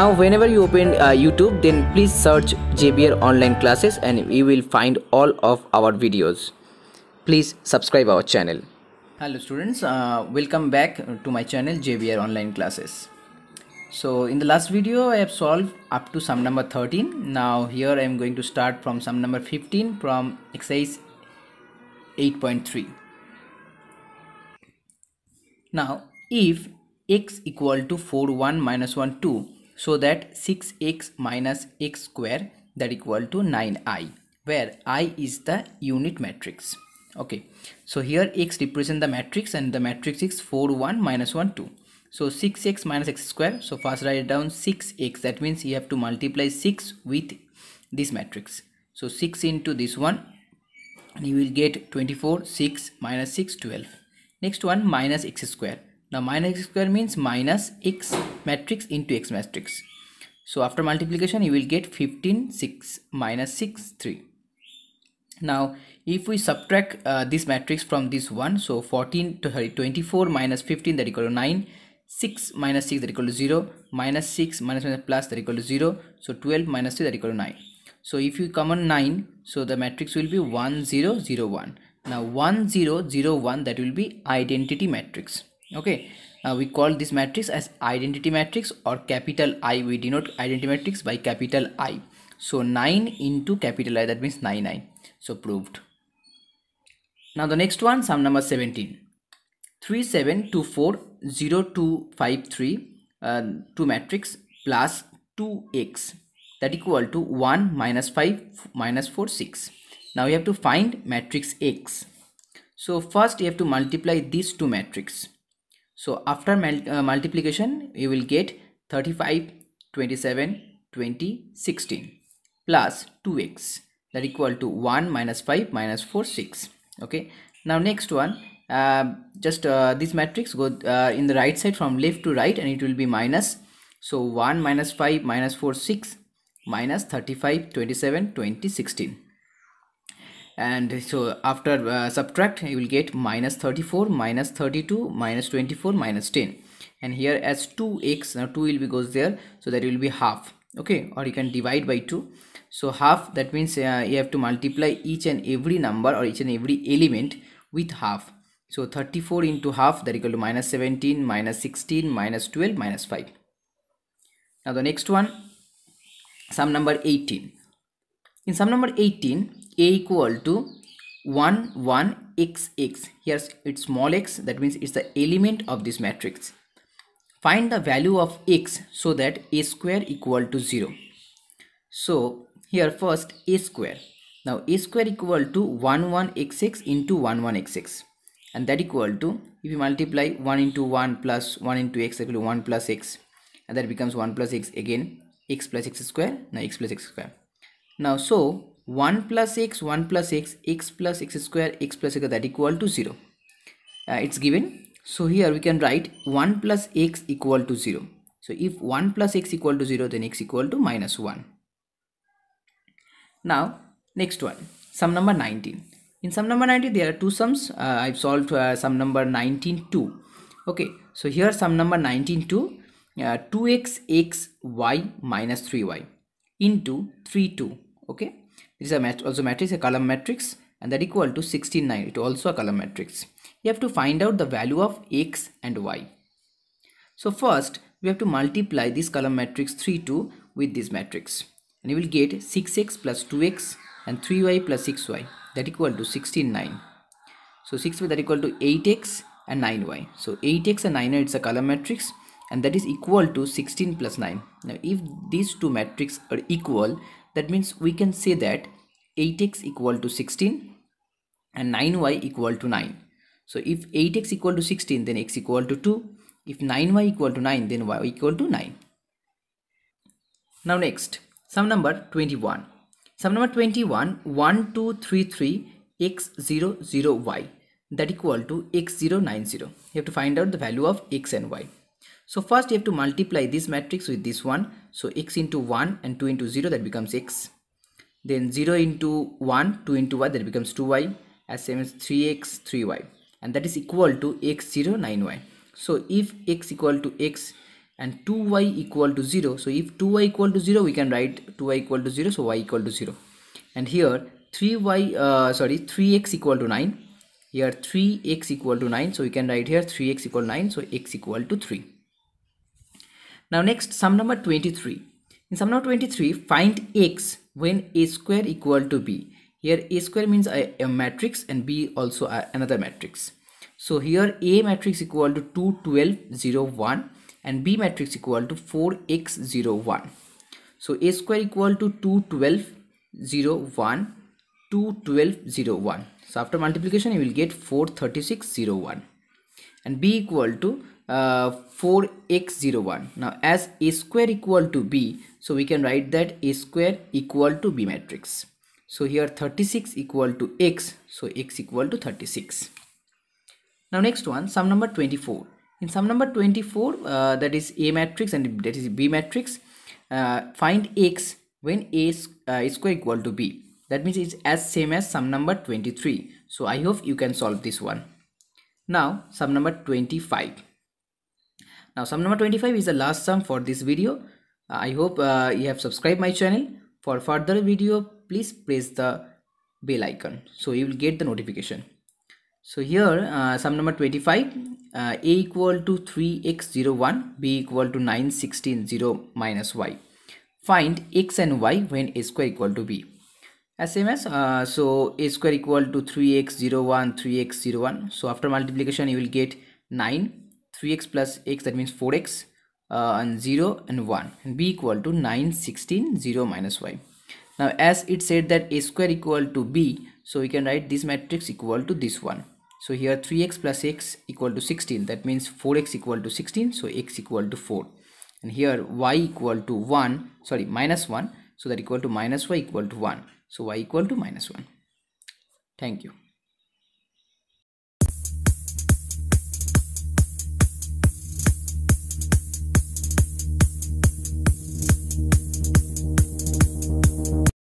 now whenever you open uh, youtube then please search jbr online classes and you will find all of our videos please subscribe our channel hello students uh, welcome back to my channel jbr online classes so in the last video i have solved up to sum number 13 now here i am going to start from sum number 15 from exercise 8.3 now if x equal to 4 1 minus 1 2 so that 6x minus x square that equal to 9i where i is the unit matrix okay so here x represent the matrix and the matrix is 4 1 minus 1 2 so 6x minus x square so first write down 6x that means you have to multiply 6 with this matrix so 6 into this one you will get 24 6 minus 6 12 next one minus x square now minus x square means minus x matrix into x matrix. So after multiplication you will get 15 6 minus 6 3. Now if we subtract uh, this matrix from this one so 14 to 24 minus 15 that equal to 9 6 minus 6 that equal to 0 minus 6 minus minus plus that equal to 0 so 12 minus 3 that equal to 9. So if you come on 9 so the matrix will be 1 0 0 1. Now 1 0 0 1 that will be identity matrix okay uh, we call this matrix as identity matrix or capital I we denote identity matrix by capital I so 9 into capital I that means 9 I so proved now the next one sum number 17 3 uh, 2 matrix plus 2x that equal to 1 minus 5 minus 4 6 now you have to find matrix x so first you have to multiply these two matrix so after uh, multiplication you will get 35 27 20 16 plus 2x that equal to 1 minus 5 minus 4 6 okay now next one uh, just uh, this matrix go uh, in the right side from left to right and it will be minus so 1 minus 5 minus 4 6 minus 35 27 20 16 and so after uh, subtract you will get minus 34 minus 32 minus 24 minus 10 and here as 2x now 2 will be goes there so that will be half okay or you can divide by 2 so half that means uh, you have to multiply each and every number or each and every element with half so 34 into half that equal to minus 17 minus 16 minus 12 minus 5 now the next one sum number 18 in sum number 18 a equal to 1 1 x x here's it's small x that means it's the element of this matrix find the value of x so that a square equal to 0 so here first a square now a square equal to 1 1 x x into 1 1 x x and that equal to if you multiply 1 into 1 plus 1 into x equal to 1 plus x and that becomes 1 plus x again x plus x square now x plus x square now so 1 plus x 1 plus x x plus x square x plus x that equal to 0 uh, it's given so here we can write 1 plus x equal to 0 so if 1 plus x equal to 0 then x equal to minus 1 now next one sum number 19 in sum number 19 there are two sums uh, i've solved uh, sum number 19 2 okay so here sum number 19 2 2x uh, x y minus 3y into 3 2 okay it is a mat also matrix a column matrix and that equal to 69 it also a column matrix you have to find out the value of x and y so first we have to multiply this column matrix 3 2 with this matrix and you will get 6x plus 2x and 3y plus 6y that equal to 69 so 6 with that equal to 8x and 9y so 8x and 9y it's a column matrix and that is equal to 16 plus 9 now if these two matrices are equal that means we can say that 8x equal to 16 and 9y equal to 9 so if 8x equal to 16 then x equal to 2 if 9y equal to 9 then y equal to 9 now next sum number 21 sum number 21 1 2 3 3 x00y 0 that equal to x 0 9 0. you have to find out the value of x and y so first you have to multiply this matrix with this one. So x into 1 and 2 into 0 that becomes x. Then 0 into 1, 2 into y that becomes 2y as same as 3x, 3y and that is equal to x0, 9y. So if x equal to x and 2y equal to 0. So if 2y equal to 0 we can write 2y equal to 0 so y equal to 0 and here 3y uh, sorry 3x equal to 9 here 3x equal to 9 so we can write here 3x equal 9 so x equal to 3 now next sum number 23. In sum number 23 find x when a square equal to b. Here a square means a, a matrix and b also a, another matrix. So here a matrix equal to 2, 12, 0, 1 and b matrix equal to 4, x, 0, 1. So a square equal to 2, 12, 0, 1, 2, 12, 0, 1. So after multiplication you will get 4, 36, 0, 1 and b equal to uh, 4x01 now as a square equal to b so we can write that a square equal to b matrix so here 36 equal to x so x equal to 36 now next one sum number 24 in sum number 24 uh, that is a matrix and that is b matrix uh, find x when a uh, square equal to b that means it's as same as sum number 23 so i hope you can solve this one now sum number 25 now sum number 25 is the last sum for this video. Uh, I hope uh, you have subscribed my channel. For further video, please press the bell icon so you will get the notification. So here uh, sum number 25 uh, a equal to 3x01 b equal to 9160 0 minus y. Find x and y when a square equal to b. As same as uh, so a square equal to 3x01 3x01 so after multiplication you will get 9 3x plus x that means 4x uh, and 0 and 1 and b equal to 9 16 0 minus y now as it said that a square equal to b so we can write this matrix equal to this one so here 3x plus x equal to 16 that means 4x equal to 16 so x equal to 4 and here y equal to 1 sorry minus 1 so that equal to minus y equal to 1 so y equal to minus 1 thank you